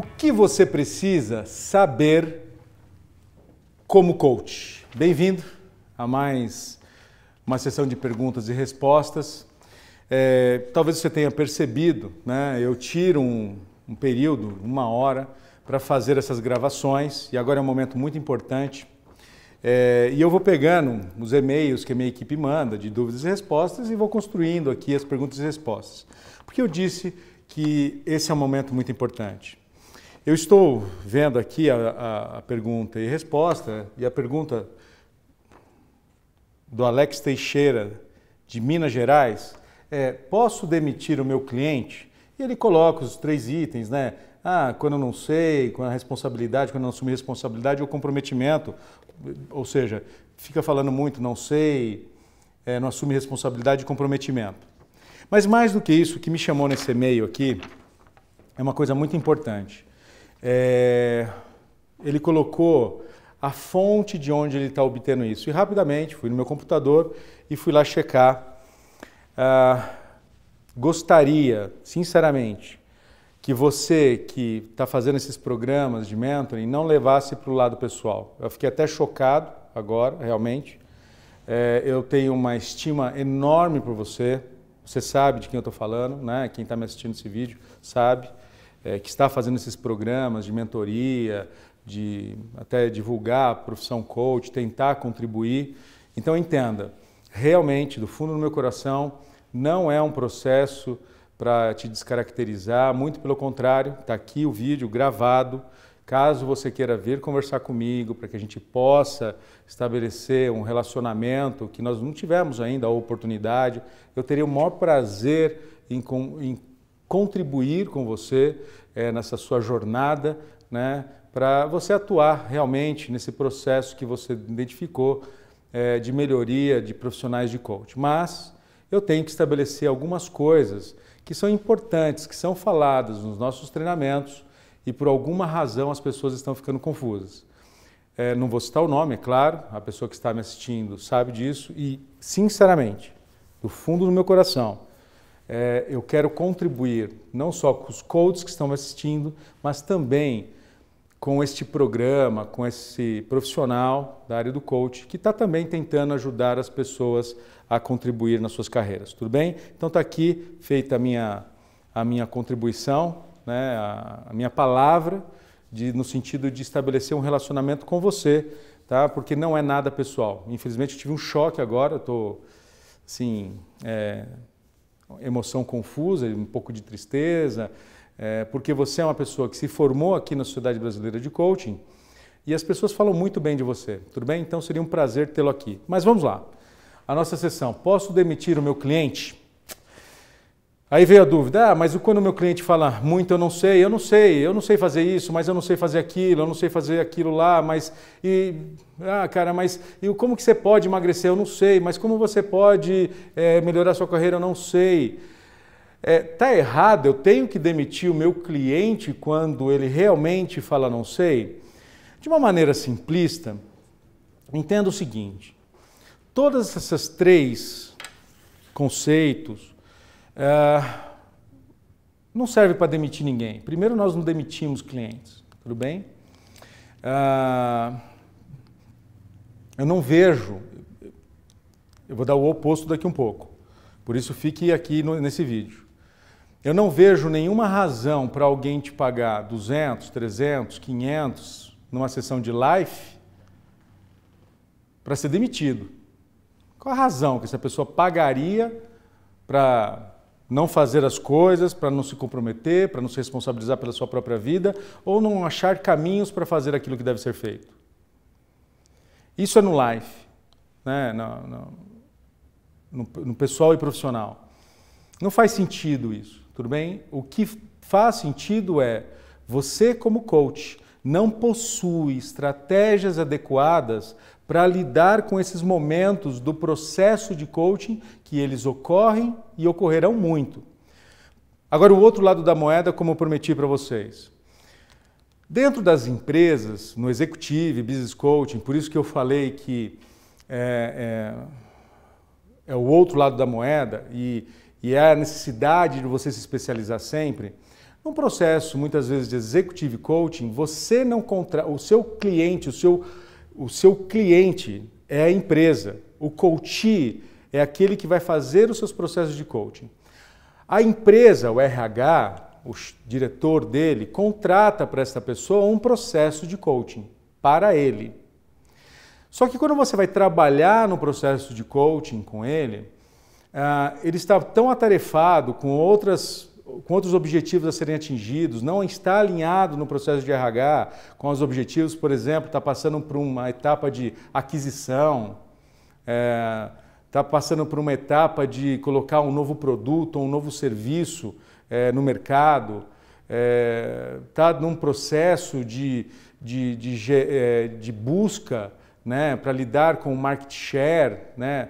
O que você precisa saber como coach? Bem-vindo a mais uma sessão de perguntas e respostas. É, talvez você tenha percebido, né? Eu tiro um, um período, uma hora, para fazer essas gravações e agora é um momento muito importante. É, e eu vou pegando os e-mails que a minha equipe manda de dúvidas e respostas e vou construindo aqui as perguntas e respostas. Porque eu disse que esse é um momento muito importante. Eu estou vendo aqui a, a, a, pergunta e resposta, e a pergunta do Alex Teixeira, de Minas Gerais, é: posso demitir o meu cliente? E ele coloca os três itens, né? Ah, quando eu não sei, quando a responsabilidade, quando eu não assumi responsabilidade, o comprometimento. Ou seja, fica falando muito, não sei, é, não assume responsabilidade e comprometimento. Mas mais do que isso, o que me chamou nesse e-mail aqui é uma coisa muito importante. É, ele colocou a fonte de onde ele está obtendo isso. E rapidamente fui no meu computador e fui lá checar. Ah, gostaria, sinceramente, que você que está fazendo esses programas de mentoring não levasse para o lado pessoal. Eu fiquei até chocado agora, realmente. É, eu tenho uma estima enorme por você. Você sabe de quem eu estou falando, né? Quem está me assistindo esse vídeo sabe é, que está fazendo esses programas de mentoria, de até divulgar a profissão coach, tentar contribuir. Então entenda, realmente, do fundo do meu coração, não é um processo para te descaracterizar, muito pelo contrário, está aqui o vídeo gravado. Caso você queira vir conversar comigo para que a gente possa estabelecer um relacionamento que nós não tivemos ainda a oportunidade, eu teria o maior prazer em, em contribuir com você é, nessa sua jornada, né, para você atuar realmente nesse processo que você identificou é, de melhoria de profissionais de coach. Mas eu tenho que estabelecer algumas coisas que são importantes, que são faladas nos nossos treinamentos e por alguma razão as pessoas estão ficando confusas. É, não vou citar o nome, é claro, a pessoa que está me assistindo sabe disso e, sinceramente, do fundo do meu coração, é, eu quero contribuir não só com os coaches que estão me assistindo, mas também com este programa, com esse profissional da área do coach que está também tentando ajudar as pessoas a contribuir nas suas carreiras. Tudo bem? Então está aqui feita a minha, a minha contribuição, né, a, a minha palavra, de, no sentido de estabelecer um relacionamento com você, tá? Porque não é nada pessoal. Infelizmente eu tive um choque agora, estou assim. É, emoção confusa, um pouco de tristeza, é, porque você é uma pessoa que se formou aqui na Sociedade Brasileira de Coaching e as pessoas falam muito bem de você. Tudo bem? Então seria um prazer tê-lo aqui. Mas vamos lá. A nossa sessão. Posso demitir o meu cliente? Aí veio a dúvida: ah, mas quando o meu cliente fala muito, eu não sei, eu não sei, eu não sei fazer isso, mas eu não sei fazer aquilo, eu não sei fazer aquilo lá, mas. E, ah, cara, mas e como que você pode emagrecer? Eu não sei, mas como você pode é, melhorar sua carreira? Eu não sei. É, tá errado, eu tenho que demitir o meu cliente quando ele realmente fala não sei? De uma maneira simplista, entenda o seguinte: todas essas três conceitos é, não serve para demitir ninguém. Primeiro, nós não demitimos clientes, tudo bem? É, eu não vejo, eu vou dar o oposto daqui um pouco, por isso fique aqui no, nesse vídeo. Eu não vejo nenhuma razão para alguém te pagar 200, 300, 500 numa sessão de life para ser demitido. Qual a razão que essa pessoa pagaria para não fazer as coisas para não se comprometer, para não se responsabilizar pela sua própria vida ou não achar caminhos para fazer aquilo que deve ser feito. Isso é no life, né? no, no, no pessoal e profissional. Não faz sentido isso, tudo bem? O que faz sentido é você, como coach, não possui estratégias adequadas para lidar com esses momentos do processo de coaching que eles ocorrem e ocorrerão muito. Agora, o outro lado da moeda, como eu prometi para vocês. Dentro das empresas, no executivo, business coaching, por isso que eu falei que é, é, é o outro lado da moeda e, e é a necessidade de você se especializar sempre. Num processo, muitas vezes, de executive coaching, você não contra... o seu cliente, o seu o seu cliente é a empresa. O coachee é aquele que vai fazer os seus processos de coaching. A empresa, o RH, o diretor dele, contrata para essa pessoa um processo de coaching para ele. Só que quando você vai trabalhar no processo de coaching com ele, ah, ele está tão atarefado com outras Quantos outros objetivos a serem atingidos, não está alinhado no processo de RH com os objetivos, por exemplo, está passando por uma etapa de aquisição, está é, tá passando por uma etapa de colocar um novo produto ou um novo serviço é, no mercado, está é, tá num processo de, de, de, é, de busca né, para lidar com o market share, né?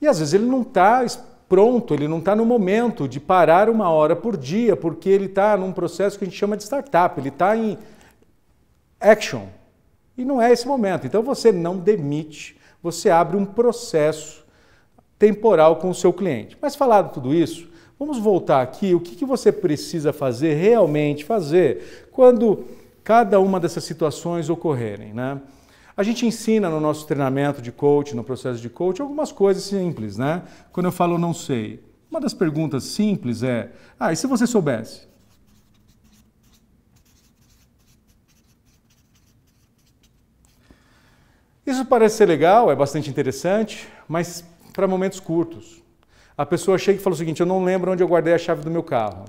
e às vezes ele não está pronto, ele não está no momento de parar uma hora por dia, porque ele está num processo que a gente chama de startup, ele está em action. E não é esse momento. Então você não demite, você abre um processo temporal com o seu cliente. Mas falado tudo isso, vamos voltar aqui o que, que você precisa fazer, realmente fazer, quando cada uma dessas situações ocorrerem. Né? A gente ensina no nosso treinamento de coach, no processo de coach, algumas coisas simples, né? Quando eu falo não sei, uma das perguntas simples é: ah, e se você soubesse? Isso parece ser legal, é bastante interessante, mas para momentos curtos. A pessoa chega e fala o seguinte: eu não lembro onde eu guardei a chave do meu carro.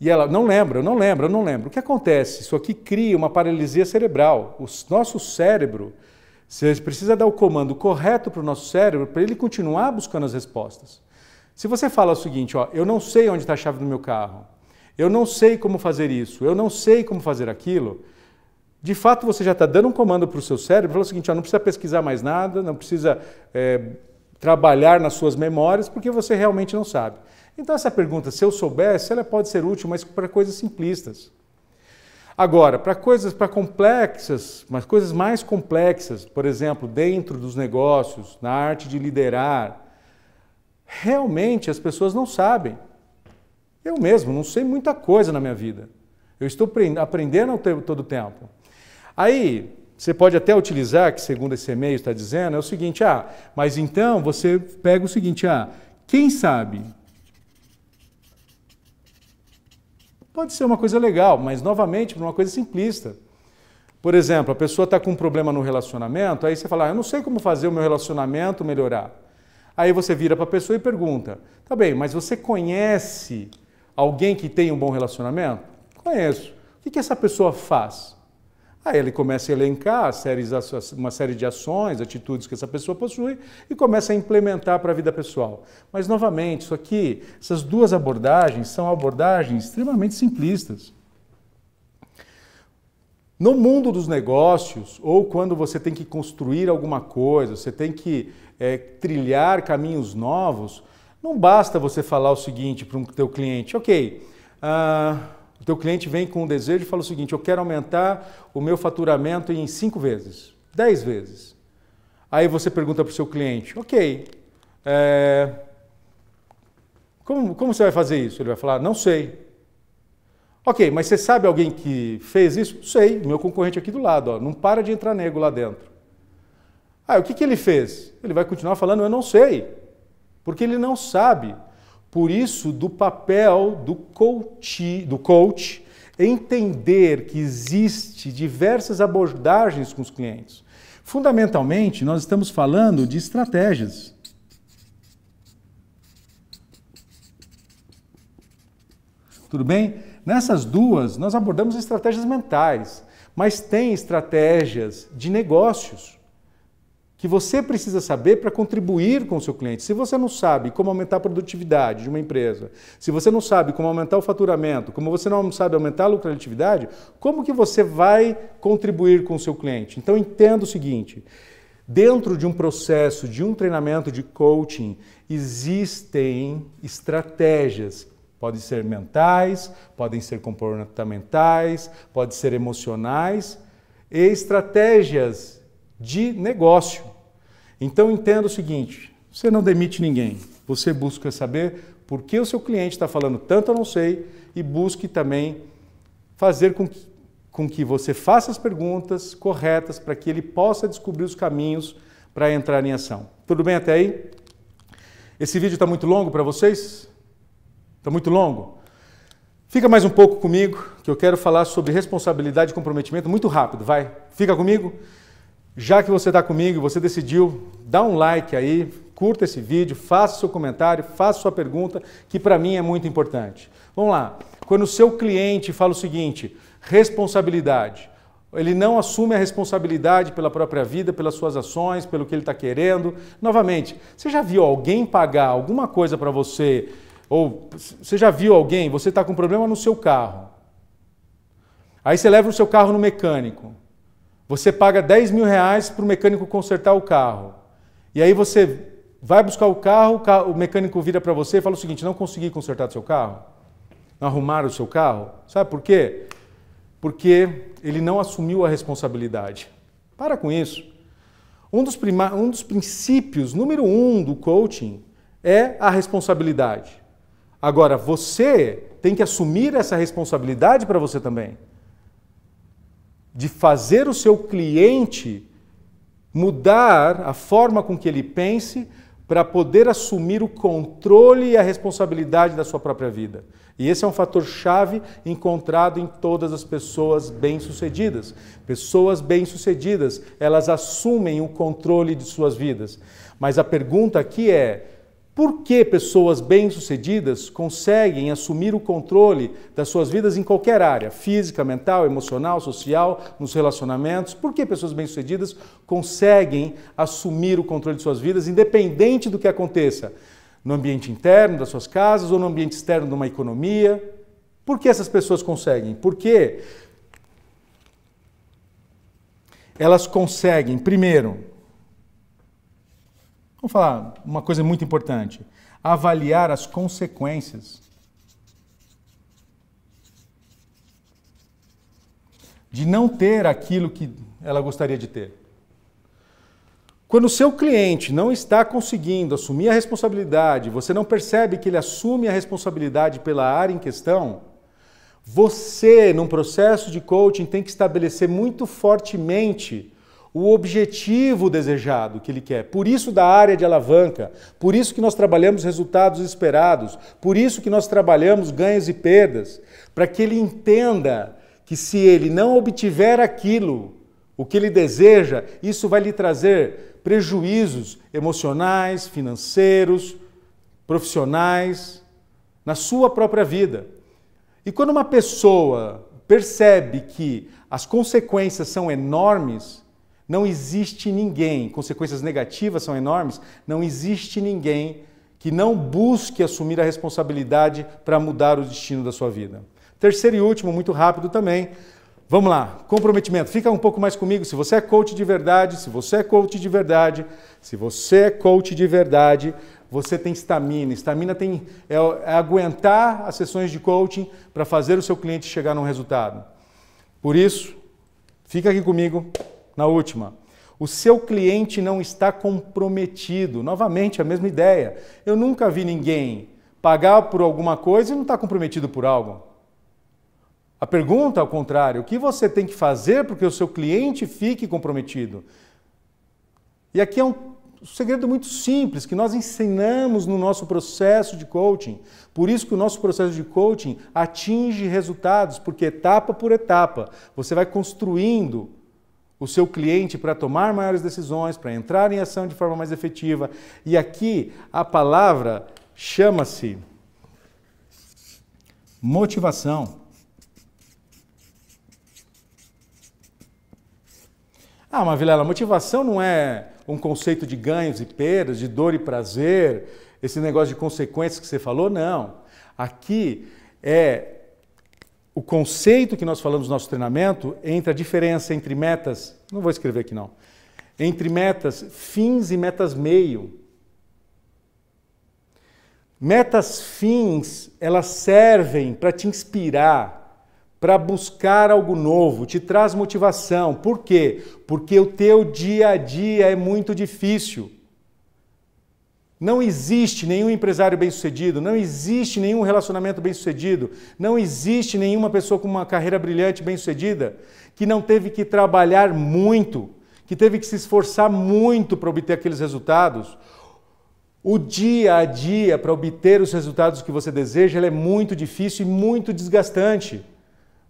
E ela, não lembra, eu não lembro, eu não lembro. O que acontece? Isso aqui cria uma paralisia cerebral. O nosso cérebro, você precisa dar o comando correto para o nosso cérebro para ele continuar buscando as respostas. Se você fala o seguinte, ó, eu não sei onde está a chave do meu carro, eu não sei como fazer isso, eu não sei como fazer aquilo, de fato você já está dando um comando para o seu cérebro, falando o seguinte, ó, não precisa pesquisar mais nada, não precisa é, trabalhar nas suas memórias, porque você realmente não sabe. Então, essa pergunta, se eu soubesse, ela pode ser útil, mas para coisas simplistas. Agora, para coisas para complexas, mas coisas mais complexas, por exemplo, dentro dos negócios, na arte de liderar, realmente as pessoas não sabem. Eu mesmo não sei muita coisa na minha vida. Eu estou aprendendo todo o tempo. Aí, você pode até utilizar, que segundo esse e-mail está dizendo, é o seguinte, ah, mas então você pega o seguinte, ah, quem sabe Pode ser uma coisa legal, mas novamente uma coisa simplista. Por exemplo, a pessoa está com um problema no relacionamento, aí você fala, ah, eu não sei como fazer o meu relacionamento melhorar. Aí você vira para a pessoa e pergunta, tá bem, mas você conhece alguém que tem um bom relacionamento? Conheço. O que, que essa pessoa faz? Aí ele começa a elencar séries, uma série de ações, atitudes que essa pessoa possui e começa a implementar para a vida pessoal. Mas, novamente, isso aqui, essas duas abordagens são abordagens extremamente simplistas. No mundo dos negócios, ou quando você tem que construir alguma coisa, você tem que é, trilhar caminhos novos, não basta você falar o seguinte para um teu cliente, ok, uh, teu cliente vem com um desejo e fala o seguinte: eu quero aumentar o meu faturamento em cinco vezes, dez vezes. Aí você pergunta para o seu cliente: ok, é, como, como você vai fazer isso? Ele vai falar: não sei. Ok, mas você sabe alguém que fez isso? Sei, meu concorrente aqui do lado, ó, não para de entrar nego lá dentro. Ah, o que, que ele fez? Ele vai continuar falando, eu não sei, porque ele não sabe. Por isso, do papel do coach, do coach entender que existe diversas abordagens com os clientes. Fundamentalmente, nós estamos falando de estratégias. Tudo bem? Nessas duas, nós abordamos estratégias mentais, mas tem estratégias de negócios que você precisa saber para contribuir com o seu cliente. Se você não sabe como aumentar a produtividade de uma empresa, se você não sabe como aumentar o faturamento, como você não sabe aumentar a lucratividade, como que você vai contribuir com o seu cliente? Então entenda o seguinte, dentro de um processo de um treinamento de coaching, existem estratégias Podem ser mentais, podem ser comportamentais, podem ser emocionais e estratégias de negócio. Então entenda o seguinte: você não demite ninguém. Você busca saber por que o seu cliente está falando tanto eu não sei e busque também fazer com que, com que você faça as perguntas corretas para que ele possa descobrir os caminhos para entrar em ação. Tudo bem até aí? Esse vídeo está muito longo para vocês? Está muito longo? Fica mais um pouco comigo, que eu quero falar sobre responsabilidade e comprometimento muito rápido, vai? Fica comigo? Já que você está comigo, você decidiu, dá um like aí, curta esse vídeo, faça seu comentário, faça sua pergunta, que para mim é muito importante. Vamos lá. Quando o seu cliente fala o seguinte: responsabilidade. Ele não assume a responsabilidade pela própria vida, pelas suas ações, pelo que ele está querendo. Novamente, você já viu alguém pagar alguma coisa para você? Ou você já viu alguém, você está com problema no seu carro. Aí você leva o seu carro no mecânico. Você paga 10 mil reais para o mecânico consertar o carro. E aí você vai buscar o carro, o, mecânico vira para você e fala o seguinte: não consegui consertar o seu carro, não arrumar o seu carro. Sabe por quê? Porque ele não assumiu a responsabilidade. Para com isso. Um dos, um dos princípios número um do coaching é a responsabilidade. Agora, você tem que assumir essa responsabilidade para você também de fazer o seu cliente mudar a forma com que ele pense para poder assumir o controle e a responsabilidade da sua própria vida. E esse é um fator chave encontrado em todas as pessoas bem-sucedidas. Pessoas bem-sucedidas, elas assumem o controle de suas vidas. Mas a pergunta aqui é: por que pessoas bem-sucedidas conseguem assumir o controle das suas vidas em qualquer área, física, mental, emocional, social, nos relacionamentos? Por que pessoas bem-sucedidas conseguem assumir o controle de suas vidas independente do que aconteça no ambiente interno das suas casas ou no ambiente externo de uma economia? Por que essas pessoas conseguem? Porque elas conseguem, primeiro, Vamos falar uma coisa muito importante: avaliar as consequências de não ter aquilo que ela gostaria de ter. Quando o seu cliente não está conseguindo assumir a responsabilidade, você não percebe que ele assume a responsabilidade pela área em questão, você, num processo de coaching, tem que estabelecer muito fortemente o objetivo desejado que ele quer. Por isso da área de alavanca, por isso que nós trabalhamos resultados esperados, por isso que nós trabalhamos ganhos e perdas, para que ele entenda que se ele não obtiver aquilo, o que ele deseja, isso vai lhe trazer prejuízos emocionais, financeiros, profissionais, na sua própria vida. E quando uma pessoa percebe que as consequências são enormes, não existe ninguém, consequências negativas são enormes, não existe ninguém que não busque assumir a responsabilidade para mudar o destino da sua vida. Terceiro e último, muito rápido também. Vamos lá, comprometimento. Fica um pouco mais comigo. Se você é coach de verdade, se você é coach de verdade, se você é coach de verdade, você tem estamina. Estamina tem é, é aguentar as sessões de coaching para fazer o seu cliente chegar num resultado. Por isso, fica aqui comigo. Na última, o seu cliente não está comprometido. Novamente, a mesma ideia. Eu nunca vi ninguém pagar por alguma coisa e não está comprometido por algo. A pergunta, ao contrário, o que você tem que fazer para que o seu cliente fique comprometido? E aqui é um segredo muito simples que nós ensinamos no nosso processo de coaching. Por isso que o nosso processo de coaching atinge resultados, porque etapa por etapa você vai construindo o seu cliente para tomar maiores decisões, para entrar em ação de forma mais efetiva. E aqui a palavra chama-se motivação. Ah, mas Vilela, motivação não é um conceito de ganhos e perdas, de dor e prazer, esse negócio de consequências que você falou, não. Aqui é o conceito que nós falamos no nosso treinamento entre a diferença entre metas, não vou escrever aqui não, entre metas fins e metas meio. Metas fins, elas servem para te inspirar, para buscar algo novo, te traz motivação. Por quê? Porque o teu dia a dia é muito difícil. Não existe nenhum empresário bem-sucedido, não existe nenhum relacionamento bem-sucedido, não existe nenhuma pessoa com uma carreira brilhante bem-sucedida que não teve que trabalhar muito, que teve que se esforçar muito para obter aqueles resultados. O dia a dia para obter os resultados que você deseja é muito difícil e muito desgastante.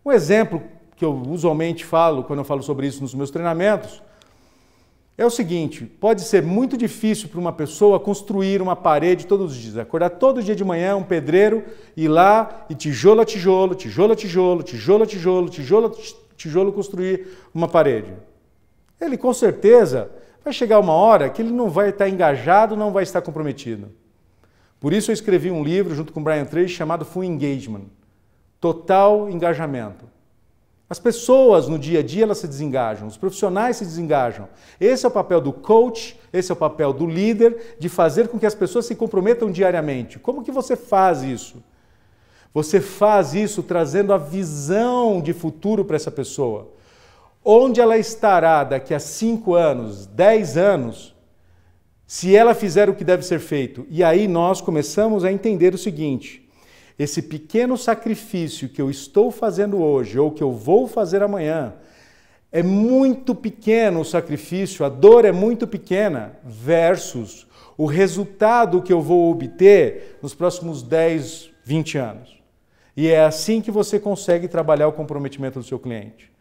Um exemplo que eu usualmente falo quando eu falo sobre isso nos meus treinamentos é o seguinte: pode ser muito difícil para uma pessoa construir uma parede todos os dias. Acordar todo dia de manhã, um pedreiro, ir lá e tijolo a tijolo, tijolo a tijolo, tijolo a tijolo, tijolo a tijolo construir uma parede. Ele com certeza vai chegar uma hora que ele não vai estar engajado, não vai estar comprometido. Por isso eu escrevi um livro junto com Brian Tracy chamado Full Engagement, Total Engajamento. As pessoas no dia a dia elas se desengajam, os profissionais se desengajam. Esse é o papel do coach, esse é o papel do líder, de fazer com que as pessoas se comprometam diariamente. Como que você faz isso? Você faz isso trazendo a visão de futuro para essa pessoa. Onde ela estará daqui a 5 anos, 10 anos, se ela fizer o que deve ser feito? E aí nós começamos a entender o seguinte: esse pequeno sacrifício que eu estou fazendo hoje ou que eu vou fazer amanhã, é muito pequeno o sacrifício, a dor é muito pequena, versus o resultado que eu vou obter nos próximos 10, 20 anos. E é assim que você consegue trabalhar o comprometimento do seu cliente.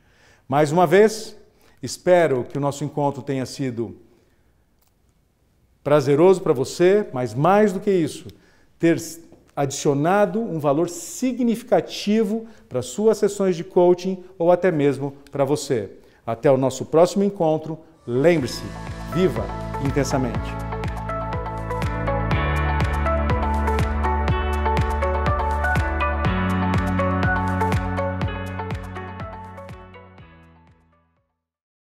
Mais uma vez, espero que o nosso encontro tenha sido prazeroso para você, mas mais do que isso, ter adicionado um valor significativo para suas sessões de coaching ou até mesmo para você. Até o nosso próximo encontro. Lembre-se, viva intensamente!